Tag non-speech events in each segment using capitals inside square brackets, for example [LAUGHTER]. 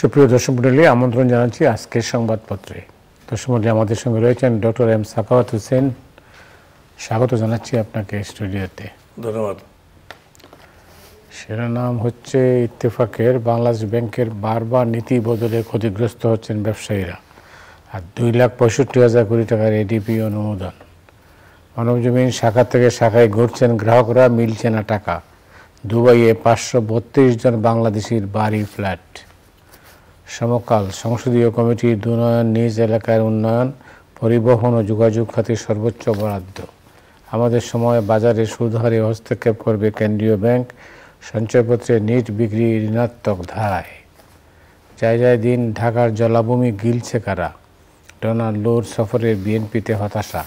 সুপ্রিয় দর্শক মন্ডলী আমন্ত্রণ জানাচ্ছি আজকের সংবাদপত্রে দর্শক মন্ডলী আমাদের সঙ্গে রয়েছেন ডক্টর এম সাকাওয়াত হোসেন স্বাগত জানাচ্ছি আপনাকে স্টুডিওতে ধন্যবাদ শিরোনাম হচ্ছে ইত্তেফাকের বাংলাদেশ ব্যাংকের বারবার নীতি বদলে ক্ষতিগ্রস্ত হচ্ছেন ব্যবসায়ীরা আর দুই লাখ পঁয়ষট্টি হাজার কোটি টাকার এডিপি অনুমোদন মানবজমিন শাখা থেকে শাখায় ঘুরছেন গ্রাহকরা মিলছে না টাকা দুবাইয়ে পাঁচশো বত্রিশ জন বাংলাদেশির বাড়ি ফ্ল্যাট সমকাল সংসদীয় কমিটির দুনয়ন নিজ এলাকার উন্নয়ন পরিবহন ও যোগাযোগ খাতে সর্বোচ্চ বরাদ্দ আমাদের সময় বাজারে সুদহারে হস্তক্ষেপ করবে কেন্দ্রীয় ব্যাংক সঞ্চয়পত্রে নিট বিক্রি ঋণাত্মক ধারায় যায় যায় দিন ঢাকার জলাভূমি গিলছে কারা ডোনাল্ড লোর সফরে বিএনপিতে হতাশা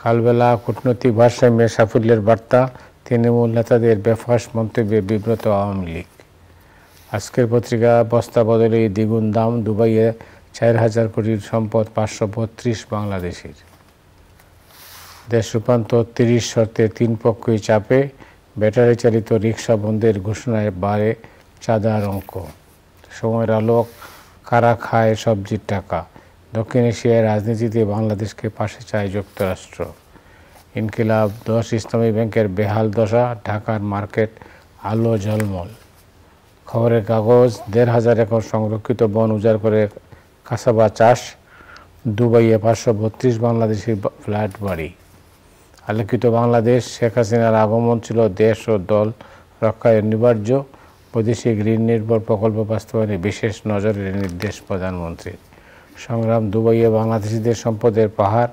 কালবেলা কূটনৈতিক ভারসাম্যে সাফল্যের বার্তা তৃণমূল নেতাদের বেফাস মন্তব্যে বিব্রত আওয়ামী লীগ আজকের পত্রিকা বস্তা বদলে দ্বিগুণ দাম দুবাইয়ে চার হাজার কোটির সম্পদ পাঁচশো বত্রিশ বাংলাদেশের দেশ রূপান্তর তিরিশ শর্তে তিন পক্ষই চাপে ব্যাটারি চালিত রিক্সা বন্ধের ঘোষণায় বাড়ে চাঁদার অঙ্ক সময়ের আলোক কারা খায় সবজির টাকা দক্ষিণ এশিয়ায় রাজনীতিতে বাংলাদেশকে পাশে চায় যুক্তরাষ্ট্র ইনকিলাব দশ ইসলামী ব্যাংকের বেহাল দশা ঢাকার মার্কেট আলো জলমল খবরের কাগজ দেড় হাজার একর সংরক্ষিত বন উজাড় করে কাঁসাবা চাষ দুবাইয়ে পাঁচশো বত্রিশ বাংলাদেশি ফ্ল্যাট বাড়ি আলোকিত বাংলাদেশ শেখ হাসিনার আগমন ছিল দেশ ও দল রক্ষায় অনিবার্য বৈদেশিক ঋণ নির্ভর প্রকল্প বাস্তবায়নে বিশেষ নজরের নির্দেশ প্রধানমন্ত্রীর সংগ্রাম দুবাইয়ে বাংলাদেশিদের সম্পদের পাহাড়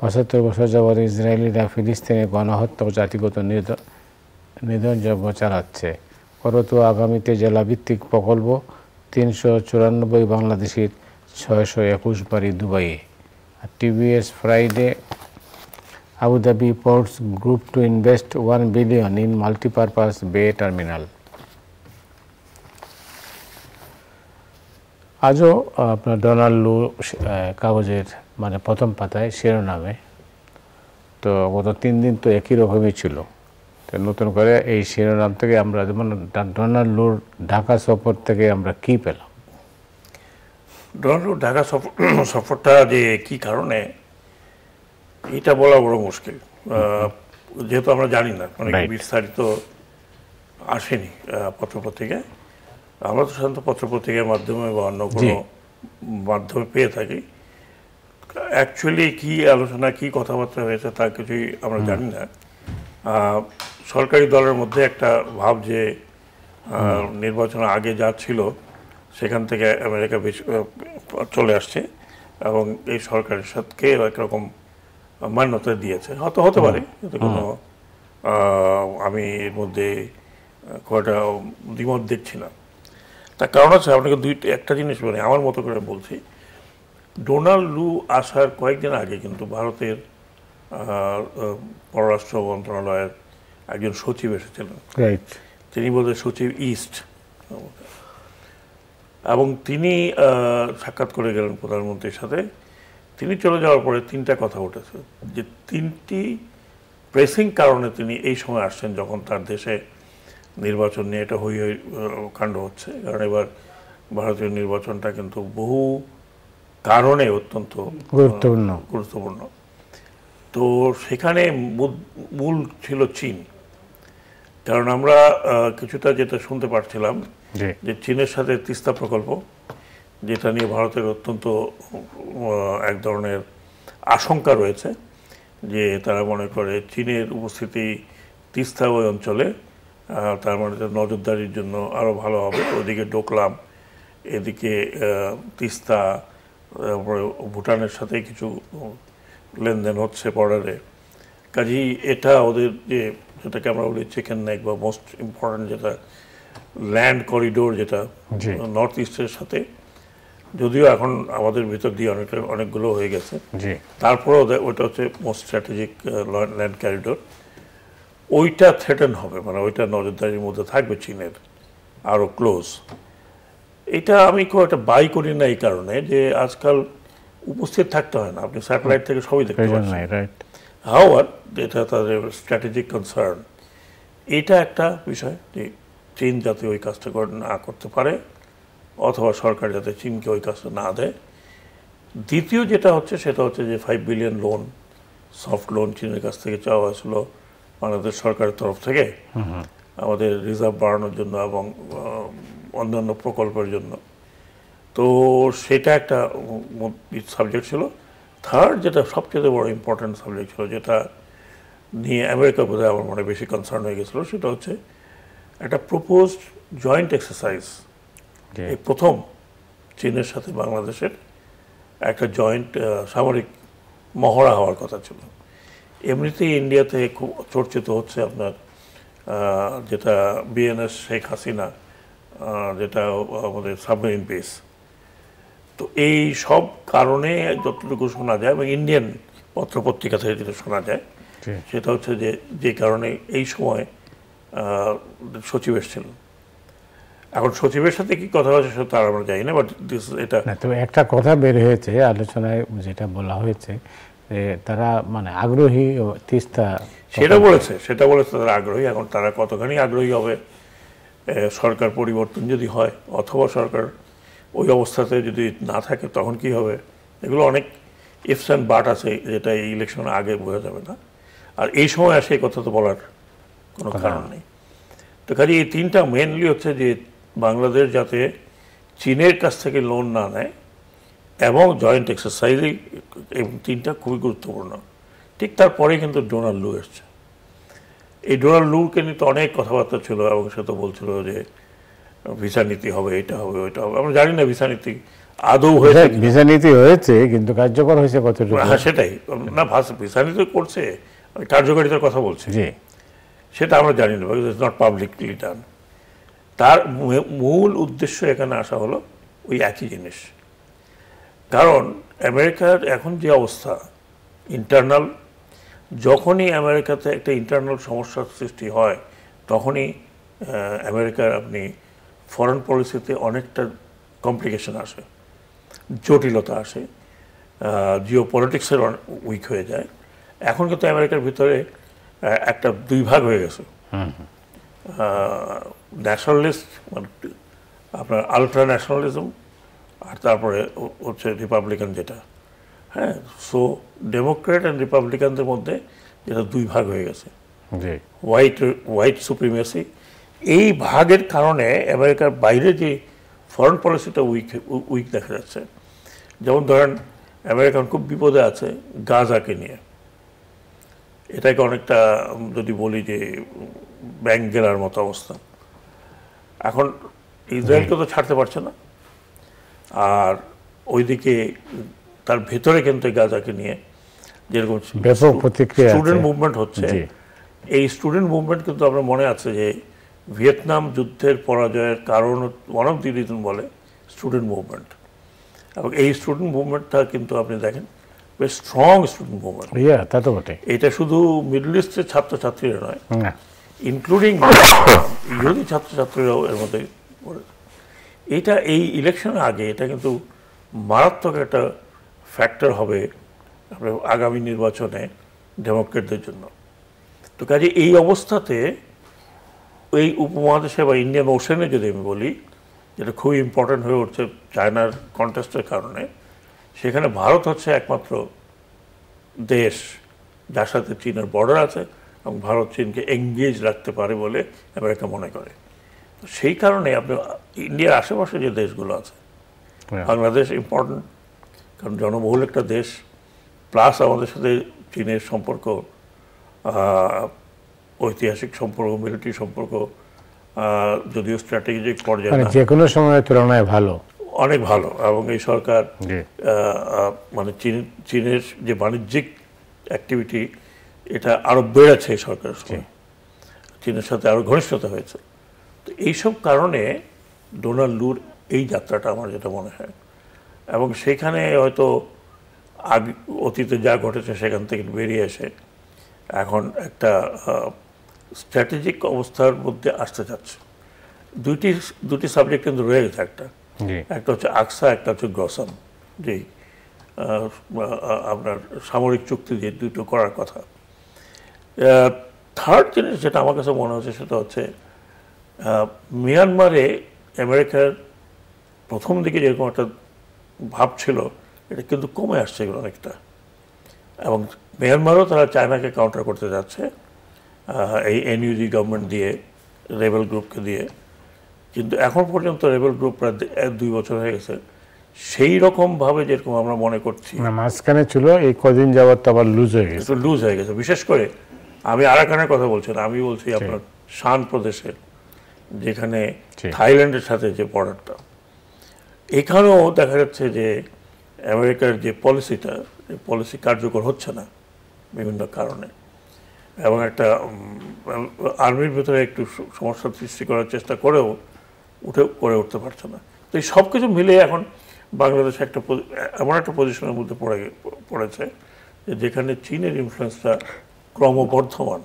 পঁচাত্তর বছর যাবৎ ইসরায়েলিরা ফিলিস্তিনে গণহত্যা ও জাতিগত নিধন নিধনযজ্ঞ চালাচ্ছে করত আগামীতে জেলাভিত্তিক প্রকল্প তিনশো চুরানব্বই বাংলাদেশের ছয়শো একুশ বাড়ি দুবাইয়ে TVS Friday Abu Dhabi ports group to invest one billion in multipurpose bay terminal আজও আপনার ডোনাল্ড লু কাগজের মানে প্রথম পাতায় শিরোনামে তো গত তিন দিন তো একই রকমই ছিল তো নতুন করে এই শিরোনাম থেকে আমরা যেমন ডোনাল্ড লুর ঢাকা সফর থেকে আমরা কি পেলাম ডোনাল্ড ঢাকা সফর [CLEARS THROAT] সফরটা যে কি কারণে এটা বলা বড় মুশকিল যেহেতু আমরা জানি না মানে বিস্তারিত আসেনি পত্রপত্রিকায় আমরা তো সাধারণত পত্রপত্রিকার মাধ্যমে বা অন্য কোনো মাধ্যমে পেয়ে থাকি অ্যাকচুয়ালি কি আলোচনা কি কথাবার্তা হয়েছে তা কিছুই আমরা জানি না সরকারি দলের মধ্যে একটা ভাব যে নির্বাচন আগে যা ছিল সেখান থেকে আমেরিকা চলে আসছে এবং এই সরকারের সাথে একরকম মান্যতা দিয়েছে হয়তো হতে পারে কোনো আমি এর মধ্যে কয়টা দ্বিমত দেখছি না তার কারণ আছে আপনাকে দুই একটা জিনিস মানে আমার মতো করে বলছি ডোনাল্ড লু আসার কয়েকদিন আগে কিন্তু ভারতের পররাষ্ট্র মন্ত্রণালয়ের একজন সচিব এসেছিলেন তিনি বলতে সচিব ইস্ট এবং তিনি সাক্ষাৎ করে গেলেন প্রধানমন্ত্রীর সাথে তিনি চলে যাওয়ার পরে তিনটা কথা উঠেছে যে তিনটি প্রেসিং কারণে তিনি এই সময় আসছেন যখন তার দেশে নির্বাচন নিয়ে এটা হই হই কাণ্ড হচ্ছে কারণ এবার ভারতীয় নির্বাচনটা কিন্তু বহু কারণে অত্যন্ত গুরুত্বপূর্ণ গুরুত্বপূর্ণ তো সেখানে মূল ছিল চীন কারণ আমরা কিছুটা যেটা শুনতে পারছিলাম যে চীনের সাথে তিস্তা প্রকল্প যেটা নিয়ে ভারতের অত্যন্ত এক ধরনের আশঙ্কা রয়েছে যে তারা মনে করে চীনের উপস্থিতি তিস্তা ওই অঞ্চলে তার মানে নজরদারির জন্য আরও ভালো হবে ওদিকে ডোকলাম এদিকে তিস্তা তারপরে ভুটানের সাথে কিছু লেনদেন হচ্ছে বর্ডারে কাজেই এটা ওদের যে যেটাকে আমরা বলি চিকেন নেক বা মোস্ট ইম্পর্ট্যান্ট যেটা ল্যান্ড করিডোর যেটা নর্থ ইস্টের সাথে যদিও এখন আমাদের ভিতর দিয়ে অনেকটা অনেকগুলো হয়ে গেছে ওদের ওটা হচ্ছে মোস্ট স্ট্র্যাটেজিক ল্যান্ড করিডোর ওইটা থ্রেটেন হবে মানে ওইটা নজরদারির মধ্যে থাকবে চীনের আরও ক্লোজ এটা আমি খুব একটা বাই করি না এই কারণে যে আজকাল উপস্থিত থাকতে হয় না আপনি স্যাটেলাইট থেকে সবই দেখতে পাচ্ছেন হাওয়ার এটা তাদের স্ট্র্যাটেজিক কনসার্ন এটা একটা বিষয় যে চীন যাতে ওই কাজটা না করতে পারে অথবা সরকার যাতে চীনকে ওই কাজটা না দেয় দ্বিতীয় যেটা হচ্ছে সেটা হচ্ছে যে five billion loan soft loan চীনের কাছ থেকে চাওয়া হয়েছিল বাংলাদেশ সরকারের তরফ থেকে আমাদের রিজার্ভ বাড়ানোর জন্য এবং অন্যান্য প্রকল্পের জন্য তো সেটা একটা সাবজেক্ট ছিল থার্ড যেটা সবচেয়ে বড় ইম্পর্ট্যান্ট সাবজেক্ট ছিল যেটা নিয়ে আমেরিকা বোধহয় আমার মনে বেশি কনসার্ন হয়ে গেছিলো সেটা হচ্ছে একটা প্রপোজড জয়েন্ট এক্সারসাইজ এই প্রথম চীনের সাথে বাংলাদেশের একটা জয়েন্ট সামরিক মহড়া হওয়ার কথা ছিল এমনিতেই ইন্ডিয়াতে খুব চর্চিত হচ্ছে আপনার যেটা বিএনএস শেখ হাসিনা যেটা আমাদের সাবমেরিন বেস তো এই সব কারণে যতটুকু শোনা যায় এবং ইন্ডিয়ান পত্রপত্রিকা থেকে যেটা শোনা যায় সেটা হচ্ছে যে যে কারণে এই সময় সচিব এসেছিলেন এখন সচিবের সাথে কি কথা হয়েছে সেটা তার আমরা জানি না বাট এটা তো একটা কথা বের হয়েছে আলোচনায় যেটা বলা হয়েছে যে তারা মানে আগ্রহী ও তিস্তা সেটা বলেছে সেটা বলেছে তারা আগ্রহী এখন তারা কতখানি আগ্রহী হবে সরকার পরিবর্তন যদি হয় অথবা সরকার ওই অবস্থাতে যদি না থাকে তখন কি হবে এগুলো অনেক ইফস অ্যান্ড বাট আছে যেটা এই ইলেকশনে আগে বোঝা যাবে না আর এই সময় আসে এই কথা তো বলার কোনো হ্যাঁ। কারণ নেই তো কাজে এই তিনটা মেনলি হচ্ছে যে বাংলাদেশ যাতে চীনের কাছ থেকে লোন না নেয় এবং জয়েন্ট এক্সারসাইজই এই তিনটা খুবই গুরুত্বপূর্ণ ঠিক তারপরে কিন্তু ডোনাল্ড লু এসছে এই ডোনাল্ড লুকে নিয়ে তো অনেক কথাবার্তা ছিল এবং সে তো বলছিল যে ভিসা নীতি হবে এটা হবে ওইটা হবে আমরা জানি না ভিসা নীতি আদৌ হয়েছে ভিসা নীতি হয়েছে কিন্তু কার্যকর হয়েছে কত হ্যাঁ, হ্যাঁ সেটাই না ভিসা নীতি করছে কার্যকারিতার কথা বলছে জি সেটা আমরা জানি না ইজ নট পাবলিকলি ডান তার মূল উদ্দেশ্য এখানে আসা হলো ওই একই জিনিস কারণ আমেরিকার এখন যে অবস্থা ইন্টারনাল যখনই আমেরিকাতে একটা ইন্টারনাল সমস্যার সৃষ্টি হয় তখনই আমেরিকার আপনি ফরেন পলিসিতে অনেকটা কমপ্লিকেশন আসে জটিলতা আসে জিও পলিটিক্সের উইক হয়ে যায় এখন কিন্তু আমেরিকার ভিতরে একটা দুই ভাগ হয়ে গেছে ন্যাশনালিস্ট মানে আপনার আলট্রা ন্যাশনালিজম আর তারপরে হচ্ছে রিপাবলিকান যেটা হ্যাঁ সো ডেমোক্রেট অ্যান্ড রিপাবলিকানদের মধ্যে যেটা দুই ভাগ হয়ে গেছে হোয়াইট হোয়াইট সুপ্রিমেসি এই ভাগের কারণে আমেরিকার বাইরে যে ফরেন পলিসিটা উইক উইক দেখা যাচ্ছে যেমন ধরেন আমেরিকান খুব বিপদে আছে গাজাকে নিয়ে এটাকে অনেকটা যদি বলি যে ব্যাংক গেলার মতো অবস্থা এখন ইসরায়েলকে তো ছাড়তে পারছে না আর ওইদিকে তার ভেতরে কিন্তু গাজাকে নিয়ে যেরকম স্টুডেন্ট মুভমেন্ট হচ্ছে এই স্টুডেন্ট মুভমেন্ট কিন্তু আপনার মনে আছে যে ভিয়েতনাম যুদ্ধের পরাজয়ের কারণ ওয়ান অফ দি রিজন বলে স্টুডেন্ট মুভমেন্ট এবং এই স্টুডেন্ট মুভমেন্টটা কিন্তু আপনি দেখেন বেশ স্ট্রং স্টুডেন্ট মুভমেন্ট তা তো বটে এটা শুধু মিডল ইস্টের ছাত্রছাত্রীরা নয় ইনক্লুডিং [COUGHS] ইহুদি ছাত্রছাত্রীরাও এর মধ্যে এটা এই ইলেকশনের আগে এটা কিন্তু মারাত্মক একটা ফ্যাক্টর হবে আগামী নির্বাচনে ডেমোক্রেটদের জন্য তো কাজে এই অবস্থাতে এই উপমহাদেশে বা ইন্ডিয়ান ওশানে যদি আমি বলি যেটা খুব ইম্পর্ট্যান্ট হয়ে উঠছে চায়নার কন্টেস্টের কারণে সেখানে ভারত হচ্ছে একমাত্র দেশ যার সাথে চীনের বর্ডার আছে এবং ভারত চীনকে এঙ্গেজ রাখতে পারে বলে আমেরিকা মনে করে সেই কারণে আপনি ইন্ডিয়ার আশেপাশে যে দেশগুলো আছে বাংলাদেশ ইম্পর্টেন্ট কারণ জনবহুল একটা দেশ প্লাস আমাদের সাথে চীনের সম্পর্ক ঐতিহাসিক সম্পর্ক মিলিটারি সম্পর্ক যদিও স্ট্র্যাটেজিক পর্যায়ে মানে যে কোনো সময়ের তুলনায় ভালো অনেক ভালো এবং এই সরকার মানে চীন চীনের যে বাণিজ্যিক অ্যাক্টিভিটি এটা আরও বেড়েছে এই সরকারের সময় চীনের সাথে আরও ঘনিষ্ঠতা হয়েছে তো এইসব কারণে ডোনাল্ড লুর এই যাত্রাটা আমার যেটা মনে হয় এবং সেখানে হয়তো আগে অতীতে যা ঘটেছে সেখান থেকে বেরিয়ে এসে এখন একটা স্ট্র্যাটেজিক অবস্থার মধ্যে আসতে যাচ্ছে দুইটি দুটি সাবজেক্ট কিন্তু রয়ে গেছে একটা একটা হচ্ছে আকসা একটা হচ্ছে গ্রসাম যে আপনার সামরিক চুক্তি দিয়ে দুটো করার কথা থার্ড জিনিস যেটা আমার কাছে মনে হচ্ছে সেটা হচ্ছে মিয়ানমারে আমেরিকার প্রথম দিকে যেরকম একটা ভাব ছিল এটা কিন্তু কমে আসছে অনেকটা এবং মিয়ানমারও তারা চায়নাকে কাউন্টার করতে যাচ্ছে এই এনইউজি গভর্নমেন্ট দিয়ে রেবেল গ্রুপকে দিয়ে কিন্তু এখন পর্যন্ত রেবেল গ্রুপ প্রায় দুই বছর হয়ে গেছে সেই রকম ভাবে যেরকম আমরা মনে করছি না মাঝখানে ছিল এই কদিন যাওয়ার তো আবার লুজ হয়ে গেছে লুজ হয়ে গেছে বিশেষ করে আমি আরাকানের কথা বলছি না আমি বলছি আপনার শান প্রদেশের যেখানে থাইল্যান্ডের সাথে যে বর্ডারটা এখানেও দেখা যাচ্ছে যে আমেরিকার যে পলিসিটা পলিসি কার্যকর হচ্ছে না বিভিন্ন কারণে এবং একটা আর্মির ভেতরে একটু সমস্যা সৃষ্টি করার চেষ্টা করেও উঠে করে উঠতে পারছে না তো এই সব কিছু মিলে এখন বাংলাদেশ একটা এমন একটা পজিশনের মধ্যে পড়ে পড়েছে যে যেখানে চীনের ইনফ্লুয়েন্সটা ক্রমবর্ধমান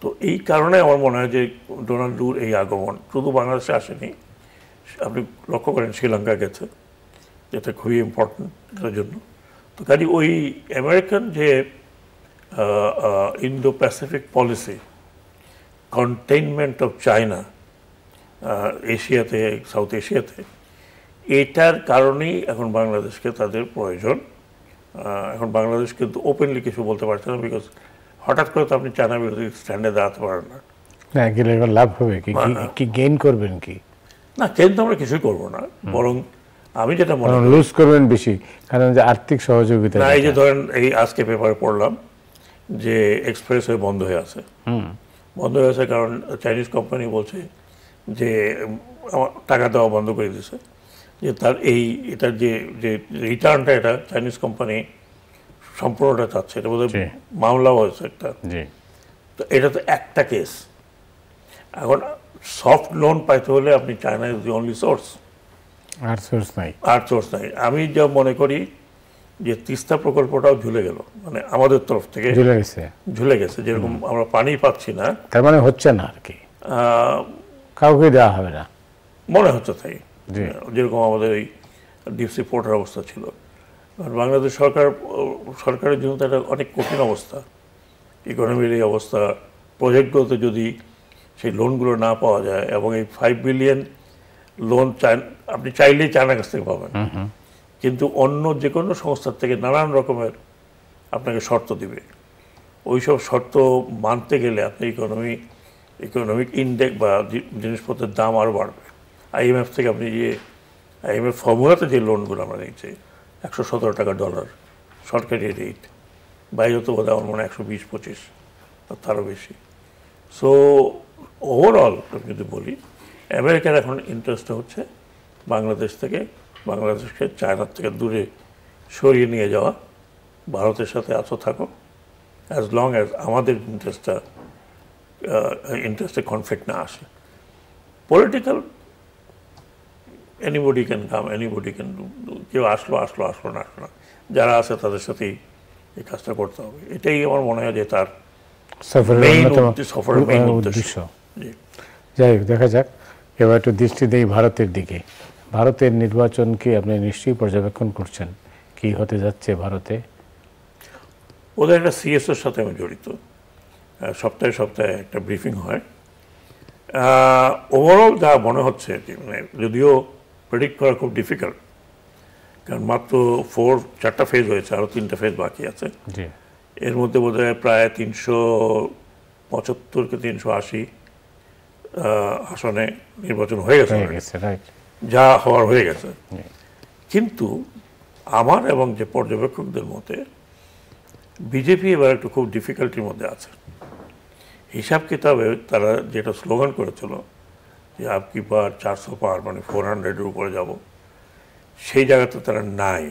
তো এই কারণে আমার মনে হয় যে ডোনাল্ড ডুর এই আগমন শুধু বাংলাদেশে আসেনি আপনি লক্ষ্য করেন শ্রীলঙ্কা গেছে যেটা খুবই ইম্পর্টেন্ট জন্য তো কাজে ওই আমেরিকান যে Uh, uh, Indo-Pacific policy, containment of China, এশিয়াতে সাউথ এশিয়াতে এটার কারণেই এখন বাংলাদেশকে তাদের প্রয়োজন এখন বাংলাদেশ কিন্তু ওপেনলি কিছু বলতে পারছে না বিকজ হঠাৎ করে তো আপনি চায়না বিরোধী স্ট্যান্ডে দাঁড়াতে পারেন না না গেলে এবার লাভ হবে কি কি গেইন হ্যাঁ। করবেন কি না গেইন তো আমরা কিছুই করবো না বরং আমি যেটা মনে লুজ করবেন বেশি কারণ যে আর্থিক সহযোগিতা না এই যে ধরেন এই আজকে পেপারে পড়লাম যে এক্সপ্রেসওয়ে বন্ধ হয়ে আছে বন্ধ হয়ে আছে কারণ চাইনিজ কোম্পানি বলছে যে টাকা দেওয়া বন্ধ করে দিয়েছে যে তার এই এটার যে যে রিটার্নটা এটা চাইনিজ কোম্পানি সম্পূর্ণটা চাচ্ছে এটা বোধহয় মামলাও হয়েছে একটা তো এটা তো একটা কেস এখন সফট লোন পাইতে হলে আপনি China is the only source আর সোর্স নাই আর সোর্স নাই আমি যা মনে করি যে তিস্তা প্রকল্পটাও ঝুলে গেল মানে আমাদের তরফ থেকে ঝুলে গেছে ঝুলে গেছে যেরকম আমরা পানি পাচ্ছি না তার মানে হচ্ছে না আর কি কাউকে দেওয়া হবে না মনে হচ্ছে তাই যেরকম আমাদের এই ডিপসি পোর্টের অবস্থা ছিল বাংলাদেশ সরকার সরকারের জন্য তো একটা অনেক কঠিন অবস্থা ইকোনমির এই অবস্থা প্রজেক্টগুলোতে যদি সেই লোনগুলো না পাওয়া যায় এবং এই ফাইভ বিলিয়ন লোন আপনি চাইলেই চায়নার কাছ থেকে পাবেন কিন্তু অন্য যে কোনো সংস্থার থেকে নানান রকমের আপনাকে শর্ত দিবে সব শর্ত মানতে গেলে আপনি ইকোনমি ইকোনমিক ইন্ডেক্স বা জিনিসপত্রের দাম আরও বাড়বে আইএমএফ থেকে আপনি যে আইএমএফ ফর্মুলাতে যে লোনগুলো আমরা নিচ্ছি একশো সতেরো টাকা ডলার সরকারি রেট বাইরে তো বোধ আমার মনে হয় একশো বিশ পঁচিশ তারও বেশি সো ওভারঅল আমি যদি বলি আমেরিকার এখন ইন্টারেস্ট হচ্ছে বাংলাদেশ থেকে বাংলাদেশকে চায়নার থেকে দূরে সরিয়ে নিয়ে যাওয়া ভারতের সাথে আছো থাকো অ্যাজ লং অ্যাজ আমাদের ইন্টারেস্টটা ইন্টারেস্টে কনফ্লিক্ট না আসে political anybody can come anybody can কেউ আসলো আসলো আসলো না আসলো না যারা আছে তাদের সাথেই এই কাজটা করতে হবে এটাই আমার মনে হয় যে তার উদ্দেশ্য যাই হোক দেখা যাক এবার একটু দৃষ্টি দেই ভারতের দিকে ভারতের নির্বাচনকে আপনি নিশ্চয়ই পর্যবেক্ষণ করছেন কি হতে যাচ্ছে ভারতে ওদের একটা এর সাথে আমি জড়িত সপ্তাহে সপ্তাহে একটা ব্রিফিং হয় ওভারঅল যা মনে হচ্ছে মানে যদিও প্রেডিক্ট করা খুব ডিফিকাল্ট কারণ মাত্র ফোর চারটা ফেজ হয়েছে আরও তিনটা ফেজ বাকি আছে এর মধ্যে বোধ প্রায় তিনশো পঁচাত্তর কে তিনশো আশি আসনে নির্বাচন হয়ে গেছে যা হওয়ার হয়ে গেছে কিন্তু আমার এবং যে পর্যবেক্ষকদের মতে বিজেপি এবার একটু খুব ডিফিকাল্টির মধ্যে আছে হিসাব কিতাবে তারা যেটা স্লোগান করেছিল যে আপকি পার চারশো পার মানে ফোর হান্ড্রেডের উপরে যাব সেই জায়গাতে তারা নাই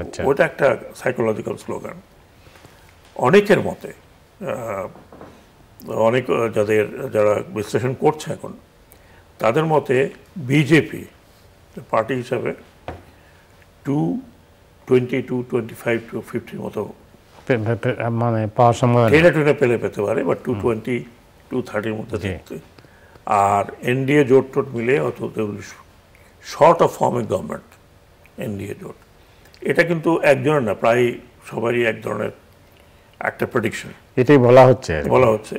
আচ্ছা। ওটা একটা সাইকোলজিক্যাল স্লোগান অনেকের মতে অনেক যাদের যারা বিশ্লেষণ করছে এখন তাদের মতে বিজেপি পার্টি হিসাবে two twenty two twenty five two ফিফটির মতো মানে পাওয়ার সম্ভাবনা পেলে পেতে পারে বা টু টোয়েন্টি টু থার্টির মধ্যে থাকতে আর এনডিএ জোট টোট মিলে অথবা sort of forming government NDA জোট এটা কিন্তু একজনের না প্রায় সবারই এক ধরনের একটা প্রেডিকশন এটাই বলা হচ্ছে বলা হচ্ছে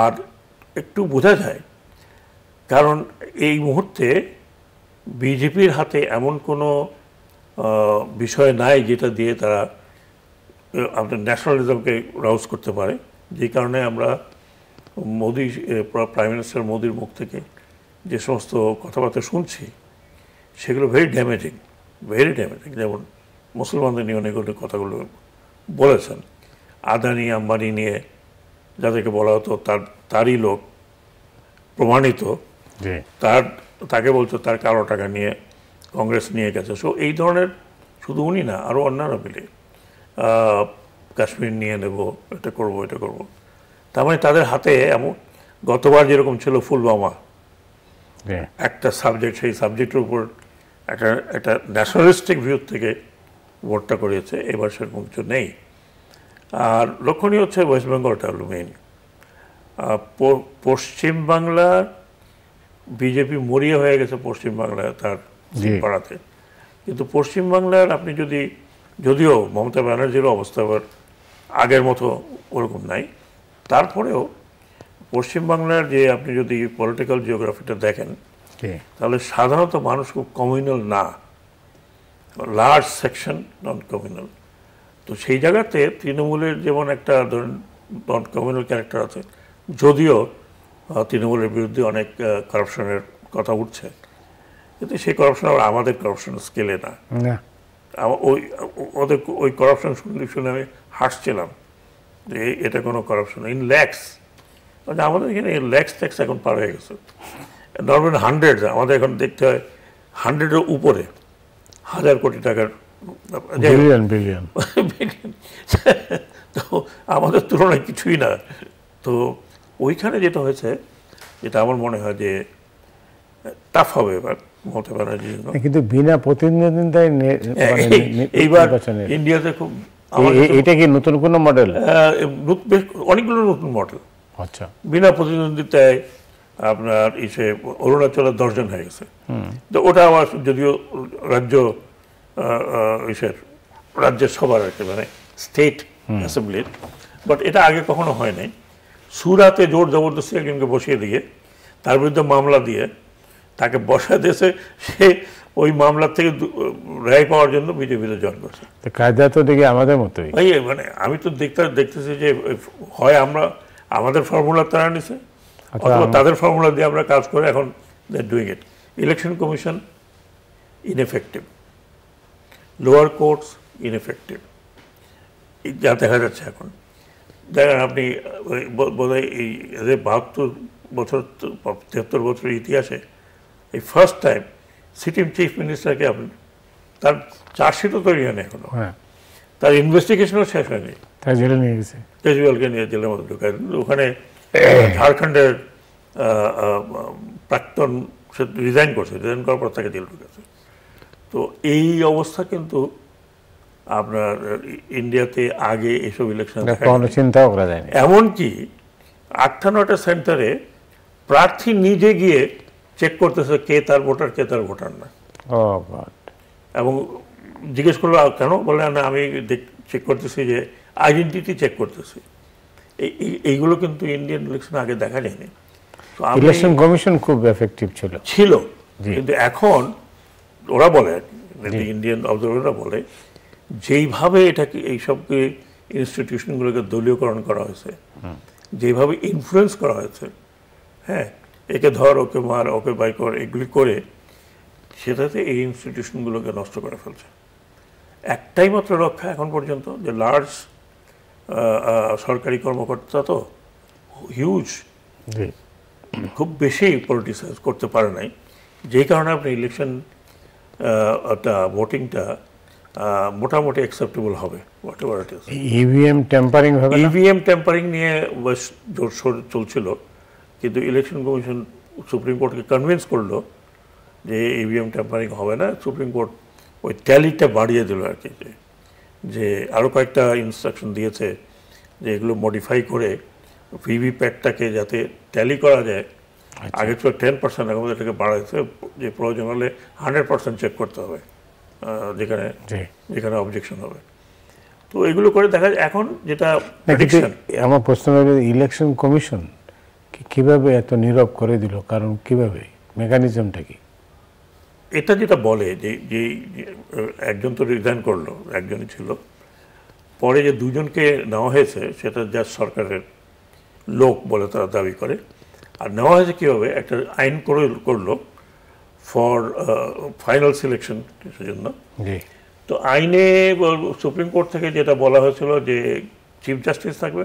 আর একটু বোঝা যায় কারণ এই মুহূর্তে বিজেপির হাতে এমন কোনো বিষয় নাই যেটা দিয়ে তারা আপনার ন্যাশনালিজমকে রাউজ করতে পারে যে কারণে আমরা মোদি প্রাইম মিনিস্টার মোদির মুখ থেকে যে সমস্ত কথাবার্তা শুনছি সেগুলো ভেরি ড্যামেজিং ভেরি ড্যামেজিং যেমন মুসলমানদের নিয়ে অনেকগুলো কথাগুলো বলেছেন আদানি আম্বানি নিয়ে যাদেরকে বলা হতো তার তারই লোক প্রমাণিত তার তাকে বলতো তার কারো টাকা নিয়ে কংগ্রেস নিয়ে গেছে সো এই ধরনের শুধু উনি না আরও অন্যান্য মিলে কাশ্মীর নিয়ে নেব এটা করব এটা করব তার মানে তাদের হাতে এমন গতবার যেরকম ছিল ফুলবামা হ্যাঁ। একটা সাবজেক্ট সেই সাবজেক্টের উপর একটা একটা ন্যাশনালিস্টিক ভিউ থেকে ভোটটা করিয়েছে এবার সেরকম কিছু নেই আর লক্ষণীয় হচ্ছে ওয়েস্ট বেঙ্গলটা মেইন পশ্চিমবাংলার বিজেপি মরিয়ে হয়ে গেছে পশ্চিমবাংলায় তার পাড়াতে কিন্তু পশ্চিমবাংলার আপনি যদি যদিও মমতা ব্যানার্জির অবস্থা আবার আগের মতো ওরকম নাই তারপরেও পশ্চিমবাংলার যে আপনি যদি পলিটিক্যাল জিওগ্রাফিটা দেখেন তাহলে সাধারণত মানুষ খুব কমিউনাল না লার্জ সেকশন নন কমিউনাল তো সেই জায়গাতে তৃণমূলের যেমন একটা ধরেন নন কমিউনাল ক্যারেক্টার আছে যদিও তৃণমূলের বিরুদ্ধে অনেক করাপশনের কথা উঠছে কিন্তু সেই করাপশন আবার আমাদের করাপশন স্কেলে না ওই ওদের ওই করাপশন শুনলে শুনে আমি হাসছিলাম যে এটা কোনো করাপশন ইন ল্যাক্স মানে আমাদের এখানে ল্যাক্স ট্যাক্স এখন পার হয়ে গেছে নর্মাল হান্ড্রেড আমাদের এখন দেখতে হয় হান্ড্রেডের উপরে হাজার কোটি টাকার বিলিয়ন বিলিয়ন [LAUGHS] তো আমাদের তুলনায় কিছুই না তো ওইখানে যেটা হয়েছে যেটা আমার মনে হয় যে টাফ হবে এবার মমতা ব্যানার্জির জন্য হ্যাঁ, কিন্তু বিনা প্রতিদ্বন্দ্বিতায় হ্যাঁ, মানে এইবার ইন্ডিয়াতে খুব এটা কি নতুন কোনো মডেল অনেকগুলো নতুন মডেল আচ্ছা বিনা প্রতিদ্বন্দ্বিতায় আপনার ইসে অরুণাচলের দশজন হয়ে গেছে তো ওটা আমার যদিও রাজ্য ইসের রাজ্যের সবার আর মানে স্টেট অ্যাসেম্বলির বাট এটা আগে কখনো হয় নাই সুরাতে জোর জবরদস্তি একজনকে বসিয়ে দিয়ে তার বিরুদ্ধে মামলা দিয়ে তাকে বসা দেশে সে ওই মামলার থেকে রেহাই পাওয়ার জন্য বিজেপিতে জয়েন করছে কায়দা তো দেখি আমাদের মতোই মানে আমি তো দেখতে দেখতেছি যে হয় আমরা আমাদের ফর্মুলা তারা নিছে আচ্ছা, অথবা তাদের ফর্মুলা দিয়ে আমরা কাজ করে এখন doing it election commission ineffective lower courts ineffective যা দেখা যাচ্ছে এখন দেখেন আপনি বোধহয় এই এদের বাহাত্তর বছর তেহাত্তর বছরের ইতিহাসে এই ফার্স্ট টাইম সিটিম চিফ মিনিস্টারকে আপনি তার চার্জশিটও তৈরি হয়নি এখনো হ্যাঁ। তার ইনভেস্টিগেশনও শেষ হয়নি জেলে নিয়ে গেছে কেজরিওয়ালকে নিয়ে জেলের মধ্যে ঢুকায় ওখানে ঝাড়খণ্ডের প্রাক্তন সে রিজাইন করছে রিজাইন করার পর তাকে জেল ঢুকেছে তো এই অবস্থা কিন্তু আপনার ইন্ডিয়াতে আগে এসব ইলেকশন কোনো চিন্তাও করা যায়নি এমনকি আটটা নটা সেন্টারে প্রার্থী নিজে গিয়ে চেক করতেছে কে তার ভোটার কে তার ভোটার না এবং জিজ্ঞেস করলো কেন বলে না আমি চেক করতেছি যে আইডেন্টিটি চেক করতেছি এইগুলো কিন্তু ইন্ডিয়ান ইলেকশন আগে দেখা যায়নি ইলেকশন কমিশন খুব এফেক্টিভ ছিল ছিল কিন্তু এখন ওরা বলে ইন্ডিয়ান অবজারভাররা বলে যেইভাবে এটাকে এইসবকে ইনস্টিটিউশনগুলোকে দলীয়করণ করা হয়েছে যেভাবে ইনফ্লুয়েন্স করা হয়েছে হ্যাঁ একে ধর ওকে মার ওকে বাই কর এগুলি করে সেটাতে এই ইনস্টিটিউশনগুলোকে নষ্ট করে ফেলছে একটাই মাত্র রক্ষা এখন পর্যন্ত যে লার্জ সরকারি কর্মকর্তা তো হিউজ খুব বেশি পলিটিসাইজ করতে পারে নাই যেই কারণে আপনি ইলেকশন ভোটিংটা মোটামুটি অ্যাকসেপ্টেবল হবে whatever it is EVM tampering হবে ইভিএম টেম্পারিং e নিয়ে বেশ জোরশোর চলছিল কিন্তু ইলেকশন কমিশন সুপ্রিম কোর্টকে কনভিন্স করলো যে ইভিএম e টেম্পারিং হবে না সুপ্রিম কোর্ট ওই ট্যালিটা বাড়িয়ে দিল আর কি যে আরও কয়েকটা ইনস্ট্রাকশন দিয়েছে যে এগুলো মডিফাই করে ভিভি প্যাডটাকে যাতে ট্যালি করা যায় আচ্ছা। আগে ছিল টেন পার্সেন্ট এখন এটাকে বাড়াইছে যে প্রয়োজন হলে হান্ড্রেড পার্সেন্ট চেক করতে হবে যেখানে যেখানে অবজেকশন হবে তো এগুলো করে দেখা যায় এখন যেটা আমার প্রশ্ন ইলেকশন কমিশন কিভাবে এত নীরব করে দিল কারণ কিভাবে মেকানিজমটা কি এটা যেটা বলে যে যে একজন তো রিজাইন করলো একজনই ছিল পরে যে দুজনকে নেওয়া হয়েছে সেটা যা সরকারের লোক বলে তারা দাবি করে আর নেওয়া হয়েছে কীভাবে একটা আইন করে করলো ফর ফাইনাল সিলেকশন কিছু জন্য তো আইনে সুপ্রিম কোর্ট থেকে যেটা বলা হয়েছিল যে চিফ জাস্টিস থাকবে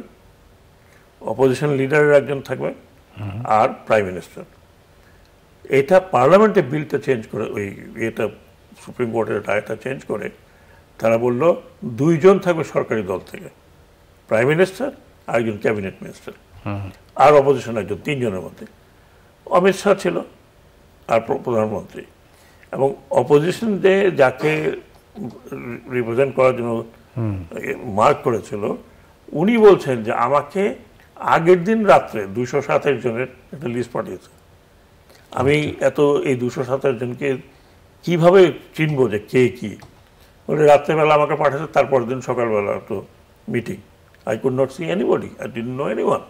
অপোজিশন লিডারের একজন থাকবে আর প্রাইম মিনিস্টার এটা পার্লামেন্টে বিলটা চেঞ্জ করে ওই এটা সুপ্রিম কোর্টের রায়টা চেঞ্জ করে তারা বলল দুইজন থাকবে সরকারি দল থেকে প্রাইম মিনিস্টার আর একজন ক্যাবিনেট মিনিস্টার আর অপোজিশন একজন তিনজনের মধ্যে অমিত শাহ ছিল আর প্রধানমন্ত্রী এবং অপোজিশনতে যাকে রিপ্রেজেন্ট করার জন্য মার্ক করেছিল উনি বলছেন যে আমাকে আগের দিন রাত্রে দুশো সাতের জনের একটা লিস্ট পাঠিয়েছে আমি আচ্ছা। এত এই দুশো সাতের জনকে কিভাবে চিনব যে কে কি বলে রাত্রেবেলা আমাকে পাঠাচ্ছে তারপর দিন সকালবেলা তো meeting I could not see anybody I didn't know anyone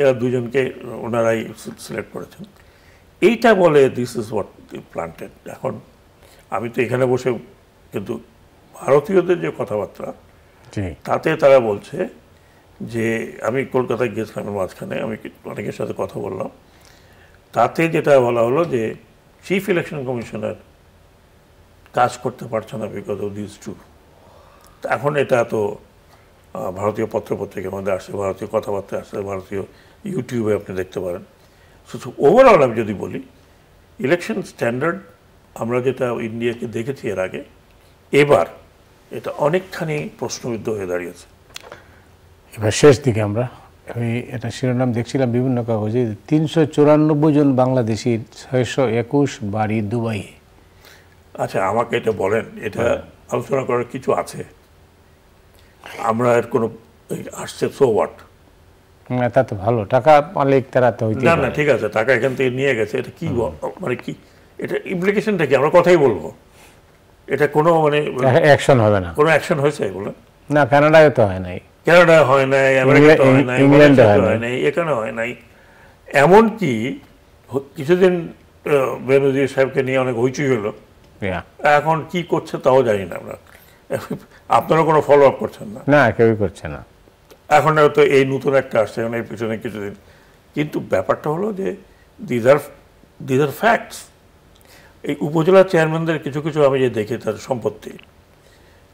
এরা দুজনকে ওনারাই সিলেক্ট করেছেন এইটা বলে দিস ইজ হোয়াট প্লান্টেড এখন আমি তো এখানে বসে কিন্তু ভারতীয়দের যে কথাবার্তা তাতে তারা বলছে যে আমি কলকাতায় গিয়েছিলাম মাঝখানে আমি অনেকের সাথে কথা বললাম তাতে যেটা বলা হলো যে চিফ ইলেকশন কমিশনার কাজ করতে পারছে না বিগত দিস টু এখন এটা তো ভারতীয় পত্রপত্রিকার মধ্যে আসছে ভারতীয় কথাবার্তা আসছে ভারতীয় ইউটিউবে আপনি দেখতে পারেন শুধু ওভারঅল আমি যদি বলি ইলেকশন স্ট্যান্ডার্ড আমরা যেটা ইন্ডিয়াকে দেখেছি এর আগে এবার এটা অনেকখানি প্রশ্নবিদ্ধ হয়ে দাঁড়িয়েছে এবার শেষ দিকে আমরা আমি এটা শিরোনাম দেখছিলাম বিভিন্ন কাগজে তিনশো চুরানব্বই জন বাংলাদেশি ছয়শো একুশ বাড়ি দুবাই আচ্ছা আমাকে এটা বলেন এটা হ্যাঁ। আলোচনা করার কিছু আছে আমরা এর কোনো আসছে সো হোয়াট এটা তো ভালো টাকা মালিক তারা তো না না ঠিক আছে টাকা এখান থেকে নিয়ে গেছে এটা কি মানে কি এটা ইমপ্লিকেশনটা কি আমরা কথাই বলবো এটা কোনো মানে অ্যাকশন হবে না কোনো অ্যাকশন হয়েছে এগুলো না কানাডায় তো হয় নাই কানাডায় হয় নাই আমেরিকাতে হয় নাই ইংল্যান্ডে হয় নাই এখানে হয় নাই এমন কি কিছুদিন বেনজির সাহেবকে নিয়ে অনেক হইচই হলো এখন কি করছে তাও জানি না আমরা [LAUGHS] আপনারা কোনো ফলো আপ করছেন না না কেউই করছে না এখন হয়তো এই নতুন একটা আসছে এখন এর পিছনে কিছুদিন কিন্তু ব্যাপারটা হলো যে these are these are facts এই উপজেলা চেয়ারম্যানদের কিছু কিছু আমি যে দেখি তার সম্পত্তি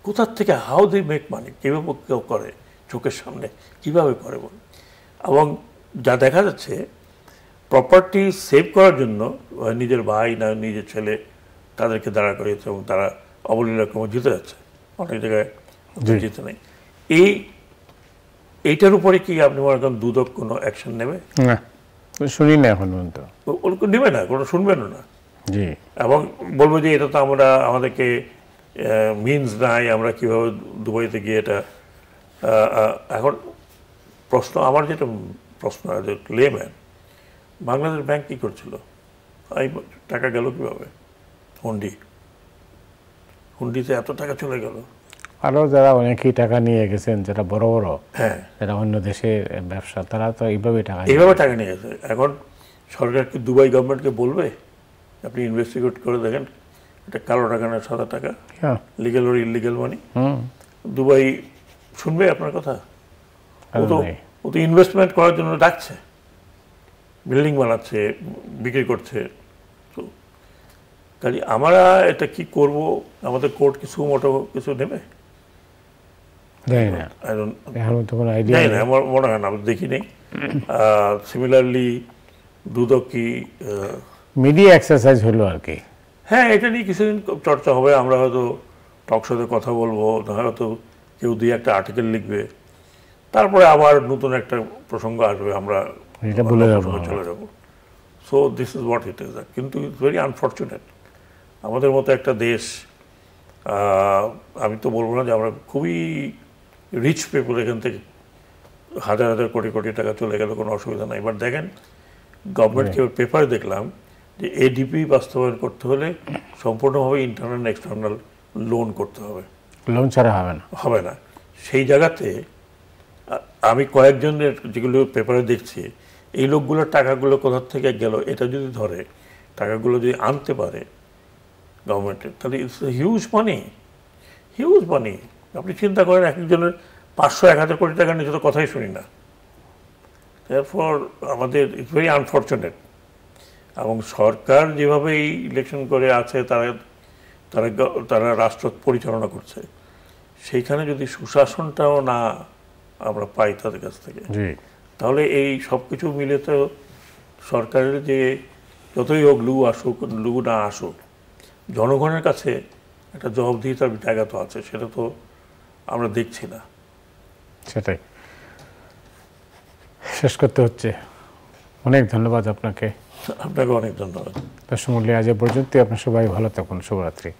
কোথার থেকে হাউ দি মেক মানি কীভাবে কেউ করে চোখের সামনে কিভাবে করে বল এবং যা দেখা যাচ্ছে প্রপার্টি সেভ করার জন্য নিজের ভাই না নিজের ছেলে তাদেরকে দাঁড়া করিয়েছে এবং তারা অবলীলাক্রমে জিতে যাচ্ছে অনেক জায়গায় জিতে নেই এই এইটার উপরে কি আপনি মনে করেন দুদক কোনো অ্যাকশন নেবে না শুনি না এখন পর্যন্ত নেবে না কোনো শুনবেন না জি এবং বলবো যে এটা তো আমরা আমাদেরকে মিনস নাই আমরা কীভাবে দুবাইতে গিয়ে এটা এখন প্রশ্ন আমার যেটা প্রশ্ন লেম্যান বাংলাদেশ ব্যাংক কী করছিল এই টাকা গেল কীভাবে হুন্ডি হুন্ডিতে এত টাকা চলে গেল আরও যারা অনেকেই টাকা নিয়ে গেছেন যারা বড় বড় হ্যাঁ। যারা অন্য দেশে ব্যবসা তারা তো এইভাবে টাকা এইভাবে টাকা নিয়ে গেছে এখন সরকার কি দুবাই গভর্নমেন্টকে বলবে আপনি ইনভেস্টিগেট করে দেখেন এটা কালো টাকা না সাদা টাকা legal or illegal money Dubai শুনবে আপনার কথা ও তো ও তো ইনভেস্টমেন্ট করার জন্য ডাকছে বিল্ডিং বানাচ্ছে বিক্রি করছে তো কাজে আমরা এটা কি করব আমাদের কোর্ট কিছু মোটো কিছু নেবে দেয় না এখনও তো কোনো আইডিয়া দেয় না আমার মনে হয় না আমি দেখিনি সিমিলারলি দুদকি মিডিয়া এক্সারসাইজ হলো আর কি হ্যাঁ এটা নিয়ে কিছুদিন চর্চা হবে আমরা হয়তো টক শোতে কথা বলবো হয়তো কেউ দুই একটা আর্টিকেল লিখবে তারপরে আবার নতুন একটা প্রসঙ্গ আসবে আমরা এটা বলে চলে যাবো so this is what it is the কিন্তু ইটস ভেরি আনফর্চুনেট আমাদের মতো একটা দেশ আমি তো বলবো না যে আমরা খুবই রিচ পিপুল এখান থেকে হাজার হাজার কোটি কোটি টাকা চলে গেলে কোনো অসুবিধা নাই এবার দেখেন গভর্নমেন্টকে পেপার দেখলাম যে এডিপি বাস্তবায়ন করতে হলে সম্পূর্ণভাবে ইন্টারনাল এক্সটার্নাল লোন করতে হবে লোন ছাড়া হবে না হবে না সেই জায়গাতে আমি কয়েকজনের যেগুলো পেপারে দেখছি এই লোকগুলোর টাকাগুলো কোথার থেকে গেল এটা যদি ধরে টাকাগুলো যদি আনতে পারে গভর্নমেন্টের তাহলে it's huge money huge money আপনি চিন্তা করেন এক একজনের পাঁচশো এক হাজার কোটি টাকা নিয়ে তো কথাই শুনি না এরপর আমাদের ইটস ভেরি আনফর্চুনেট এবং সরকার যেভাবে এই ইলেকশন করে আছে তারা তারা তারা রাষ্ট্র পরিচালনা করছে সেইখানে যদি সুশাসনটাও না আমরা পাই তাদের কাছ থেকে তাহলে এই সব কিছু মিলে তো সরকারের যে যতই হোক লু আসুক লু না আসুক জনগণের কাছে একটা জবাবদিহিতার জায়গা তো আছে সেটা তো আমরা দেখছি না সেটাই শেষ করতে হচ্ছে অনেক ধন্যবাদ আপনাকে আপনাকে অনেক ধন্যবাদ দর্শক মূল্যে আজ পর্যন্ত আপনার সবাই ভালো থাকুন শুভরাত্রি